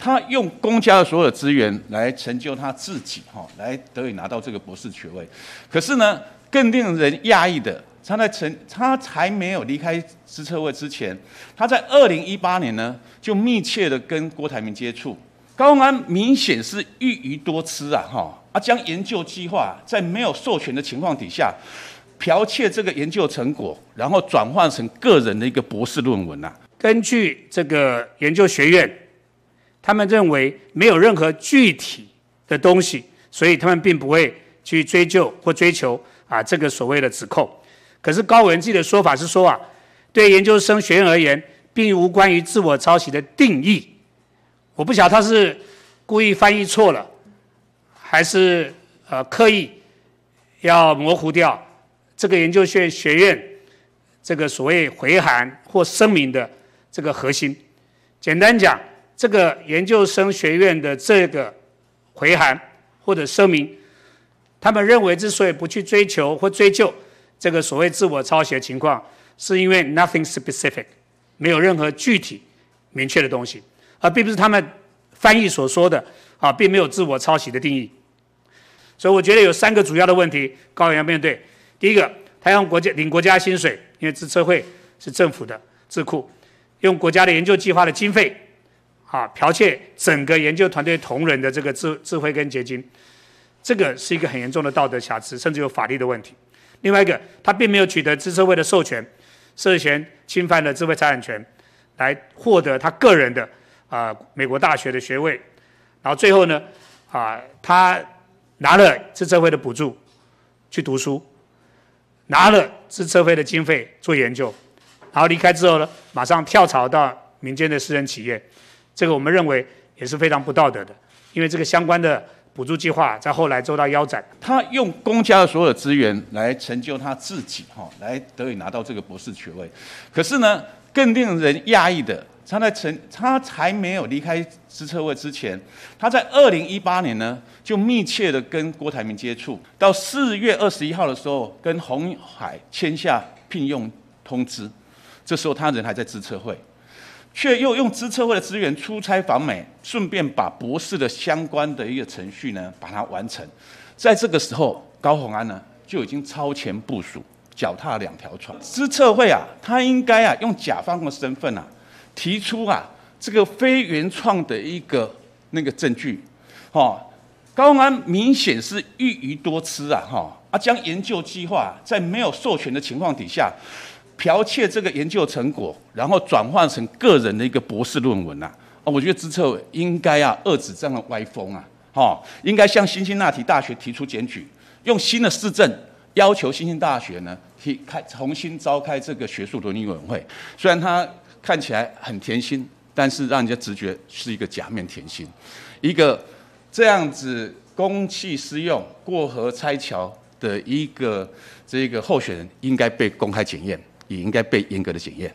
他用公家的所有资源来成就他自己，哈，来得以拿到这个博士学位。可是呢，更令人讶异的，他在成他还没有离开资策会之前，他在二零一八年呢，就密切的跟郭台铭接触。高安明显是欲鱼多吃啊，哈，啊，将研究计划在没有授权的情况底下，剽窃这个研究成果，然后转换成个人的一个博士论文呐。根据这个研究学院。他们认为没有任何具体的东西，所以他们并不会去追究或追求啊这个所谓的指控。可是高文记的说法是说啊，对研究生学院而言，并无关于自我抄袭的定义。我不晓得他是故意翻译错了，还是呃刻意要模糊掉这个研究学学院这个所谓回函或声明的这个核心。简单讲。这个研究生学院的这个回函或者声明，他们认为之所以不去追求或追究这个所谓自我抄袭的情况，是因为 nothing specific，没有任何具体明确的东西，而并不是他们翻译所说的啊，并没有自我抄袭的定义。所以我觉得有三个主要的问题，高院要面对：第一个，他用国家领国家薪水，因为智测会是政府的智库，用国家的研究计划的经费。啊！剽窃整个研究团队同仁的这个智智慧跟结晶，这个是一个很严重的道德瑕疵，甚至有法律的问题。另外一个，他并没有取得资策会的授权，涉嫌侵犯了智慧财产权，来获得他个人的啊美国大学的学位。然后最后呢，啊，他拿了资策会的补助去读书，拿了资策会的经费做研究。然后离开之后呢，马上跳槽到民间的私人企业。这个我们认为也是非常不道德的，因为这个相关的补助计划在后来遭到腰斩。他用公家的所有资源来成就他自己，哈，来得以拿到这个博士学位。可是呢，更令人讶异的，他在成他才没有离开支策会之前，他在二零一八年呢就密切的跟郭台铭接触，到四月二十一号的时候跟鸿海签下聘用通知，这时候他人还在支策会。却又用资策会的资源出差访美，顺便把博士的相关的一个程序呢，把它完成。在这个时候，高鸿安呢就已经超前部署，脚踏两条船。资策会啊，他应该啊用甲方的身份啊，提出啊这个非原创的一个那个证据。哈，高鸿安明显是一鱼多吃啊，哈，啊将研究计划在没有授权的情况底下。剽窃这个研究成果，然后转换成个人的一个博士论文呐啊！我觉得资策应该啊，遏制这样的歪风啊！哈，应该向新兴那提大学提出检举，用新的市政要求新兴大学呢，提开重新召开这个学术伦理委员会。虽然他看起来很甜心，但是让人家直觉是一个假面甜心，一个这样子公器私用、过河拆桥的一个这个候选人，应该被公开检验。也应该被严格的检验。